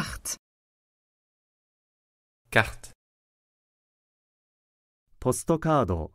carte carte postcard